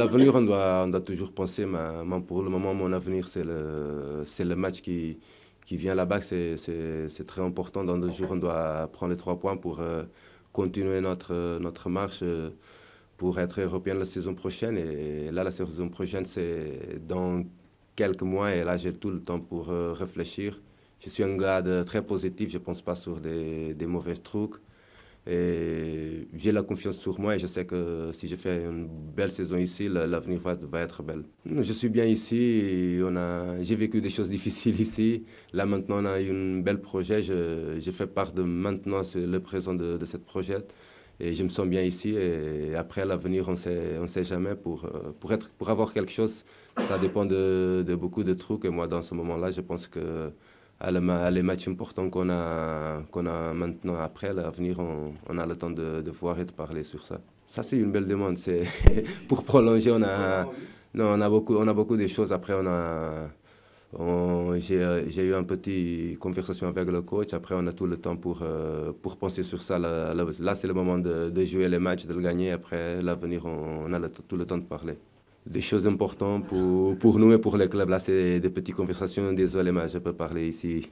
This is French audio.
L'avenir, on doit, on doit, toujours penser, mais pour le moment, mon avenir, c'est le, le match qui, qui vient là-bas. C'est très important. Dans deux jours, on doit prendre les trois points pour euh, continuer notre, euh, notre marche euh, pour être européen la saison prochaine. Et là, la saison prochaine, c'est dans quelques mois. Et là, j'ai tout le temps pour réfléchir. Je suis un gars très positif. Je ne pense pas sur des, des mauvais trucs j'ai la confiance sur moi et je sais que si je fais une belle saison ici, l'avenir va, va, être belle. Je suis bien ici, on a, j'ai vécu des choses difficiles ici. Là maintenant, on a eu un bel projet. Je, je fais part de maintenant le présent de, de ce projet. Et je me sens bien ici. Et après, l'avenir, on ne on sait jamais. Pour, euh, pour, être, pour avoir quelque chose, ça dépend de, de beaucoup de trucs. Et moi, dans ce moment-là, je pense que les matchs importants qu'on a, a maintenant après, l'avenir, on, a le temps de, voir et de parler sur ça. Ça, c'est une belle demande. pour prolonger, on a, on a beaucoup, on a beaucoup de choses. Après, on j'ai eu un petit conversation avec le coach. Après, on a tout le temps pour, euh, pour penser sur ça. Là, c'est le moment de, de, jouer les matchs, de le gagner. Après, l'avenir, on, a tout le temps de parler des choses importantes pour, pour nous et pour les clubs Là, c'est des petites conversations. Désolé, mais je peux parler ici.